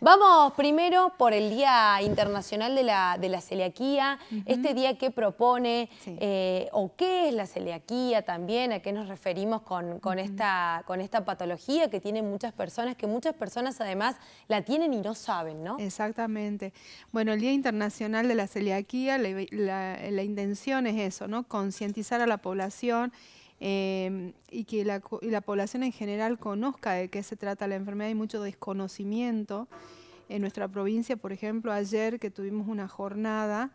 Vamos primero por el Día Internacional de la, de la Celiaquía, este día que propone eh, o qué es la celiaquía también, a qué nos referimos con, esta, con esta patología que tienen muchas personas, que muchas personas además la tienen y no saben, ¿no? Exactamente. Bueno, el Día Internacional de la Celiaquía, la, la intención es eso, ¿no? Concientizar a la población Em, y que la, población en general conozca de qué se trata la enfermedad. Hay mucho desconocimiento. En nuestra provincia, por ejemplo, ayer que tuvimos una jornada,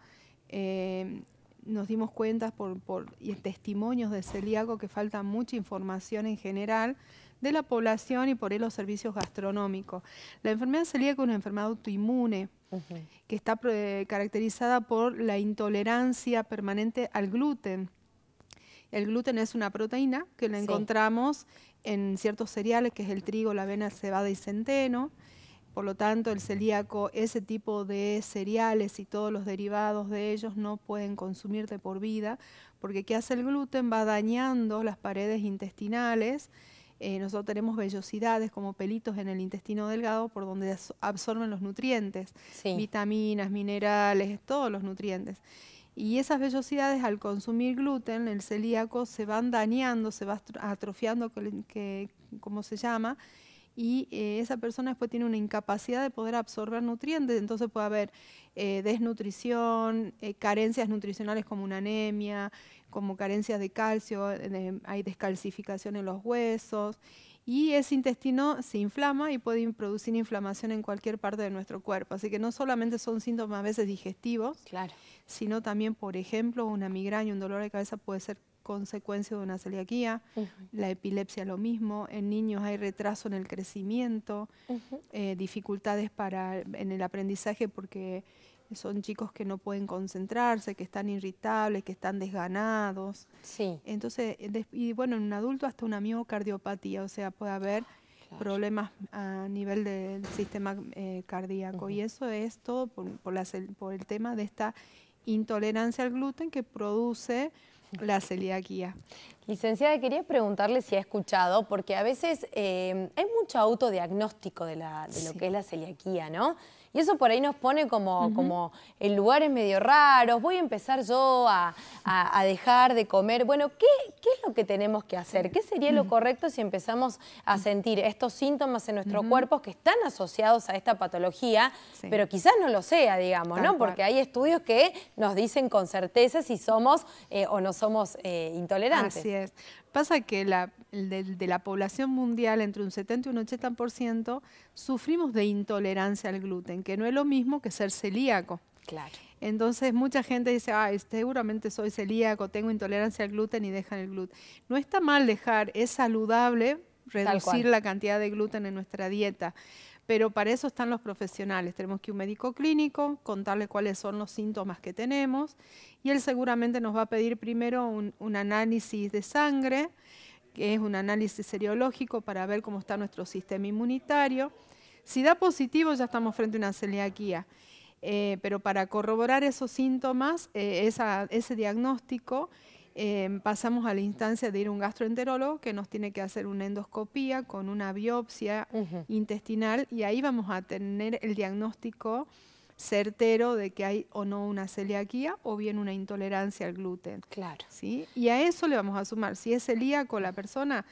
em, nos dimos cuenta por, y testimonios de celíaco que falta mucha información en general de la población y por eso los servicios gastronómicos. La enfermedad celíaca es una enfermedad autoinmune que está eh, caracterizada por la intolerancia permanente al gluten. El gluten es una proteína que la encontramos en ciertos cereales, que es el trigo, la avena, cebada y centeno. Por lo tanto, el celíaco, ese tipo de cereales y todos los derivados de ellos no pueden consumirte por vida, porque ¿qué hace el gluten? Va dañando las paredes intestinales. Eh, nosotros tenemos vellosidades como pelitos en el intestino delgado por donde absorben los nutrientes, vitaminas, minerales, todos los nutrientes. Y esas vellosidades al consumir gluten, el celíaco, se van dañando, se va atrofiando, que, que, como se llama, y eh, esa persona después tiene una incapacidad de poder absorber nutrientes, entonces puede haber eh, desnutrición, eh, carencias nutricionales como una anemia, como carencias de calcio, hay descalcificación en los huesos y ese intestino se inflama y puede producir inflamación en cualquier parte de nuestro cuerpo. Así que no solamente son síntomas a veces digestivos, sino también, por ejemplo, una migraña, un dolor de cabeza puede ser consecuencia de una celiaquía, la epilepsia lo mismo, en niños hay retraso en el crecimiento, eh, dificultades para, en el aprendizaje porque son chicos que no pueden concentrarse, que están irritables, que están desganados. Sí. Entonces, eh, y bueno, en un adulto hasta una miocardiopatía, o sea, puede haber problemas a nivel del sistema eh, cardíaco. Y eso es todo por, el tema de esta intolerancia al gluten que produce la celiaquía. Licenciada, quería preguntarle si ha escuchado, porque a veces eh, hay mucho autodiagnóstico de, lo que es la celiaquía, ¿no? Y eso por ahí nos pone como, como en lugares medio raros, voy a empezar yo a, dejar de comer. Bueno, ¿qué, es lo que tenemos que hacer? ¿Qué sería lo correcto si empezamos a sentir estos síntomas en nuestro cuerpo que están asociados a esta patología, pero quizás no lo sea, digamos, ¿no? Porque hay estudios que nos dicen con certeza si somos eh, o no somos eh, intolerantes. Así es. Pasa que la de, la población mundial, entre un 70 y un 80%, sufrimos de intolerancia al gluten, que no es lo mismo que ser celíaco. Claro. Entonces mucha gente dice, ah, seguramente soy celíaco, tengo intolerancia al gluten y dejan el gluten. No está mal dejar, es saludable reducir la cantidad de gluten en nuestra dieta, pero para eso están los profesionales. Tenemos que un médico clínico, contarle cuáles son los síntomas que tenemos y él seguramente nos va a pedir primero un, un análisis de sangre que es un análisis seriológico para ver cómo está nuestro sistema inmunitario. Si da positivo ya estamos frente a una celiaquía, eh, pero para corroborar esos síntomas, eh, ese diagnóstico, eh, pasamos a la instancia de ir a un gastroenterólogo que nos tiene que hacer una endoscopía con una biopsia intestinal y ahí vamos a tener el diagnóstico certero de que hay o no una celiaquía o bien una intolerancia al gluten. Claro. ¿sí? Y a eso le vamos a sumar, si es celíaco la persona,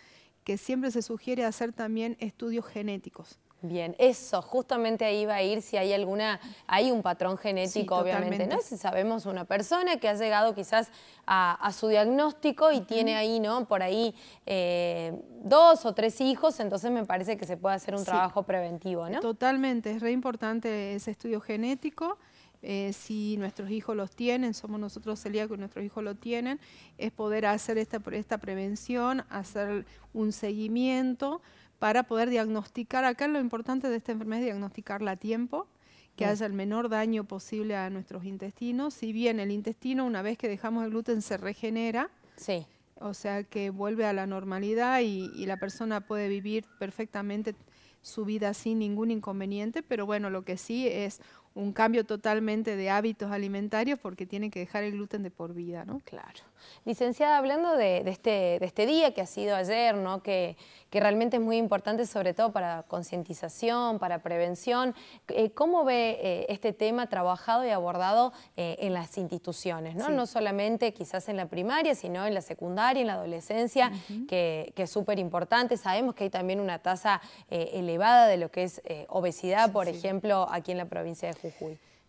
que siempre se sugiere hacer también estudios genéticos Bien, eso, justamente ahí va a ir si hay alguna, hay un patrón genético, obviamente, ¿no? Si sabemos una persona que ha llegado quizás a, su diagnóstico y tiene ahí, ¿no? Por ahí eh, dos o tres hijos, entonces me parece que se puede hacer un trabajo preventivo, ¿no? Totalmente, es re importante ese estudio genético. Eh, si nuestros hijos los tienen, somos nosotros celíacos que nuestros hijos lo tienen, es poder hacer esta, esta prevención, hacer un seguimiento, para poder diagnosticar. Acá lo importante de esta enfermedad es diagnosticarla a tiempo, que haya el menor daño posible a nuestros intestinos. Si bien el intestino, una vez que dejamos el gluten, se regenera, sí. o sea que vuelve a la normalidad y la persona puede vivir perfectamente su vida sin ningún inconveniente, pero bueno, lo que sí es un cambio totalmente de hábitos alimentarios porque tienen que dejar el gluten de por vida, ¿no? Claro. Licenciada, hablando de, este, este, día que ha sido ayer, ¿no? Que, realmente es muy importante sobre todo para concientización, para prevención, eh, ¿cómo ve eh, este tema trabajado y abordado eh, en las instituciones? ¿no? no solamente quizás en la primaria, sino en la secundaria, en la adolescencia, que, es súper importante. Sabemos que hay también una tasa elevada de lo que es obesidad, por ejemplo, aquí en la provincia de Jujuy.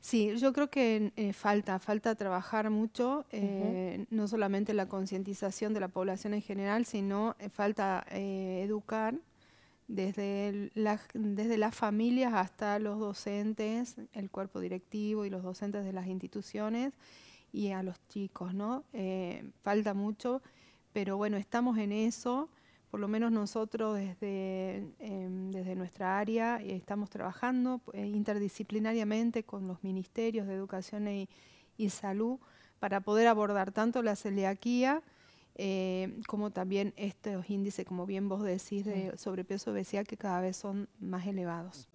Sí, yo creo que eh, falta, falta trabajar mucho, eh, no solamente la concientización de la población en general, sino eh, falta educar desde, desde las familias hasta los docentes, el cuerpo directivo y los docentes de las instituciones y a los chicos, ¿no? falta mucho, pero bueno, estamos en eso, por lo menos nosotros desde em, nuestra área eh, estamos trabajando eh, interdisciplinariamente con los ministerios de Educación y, Salud para poder abordar tanto la celiaquía eh, como también estos índices, como bien vos decís, de sobrepeso, obesidad, que cada vez son más elevados.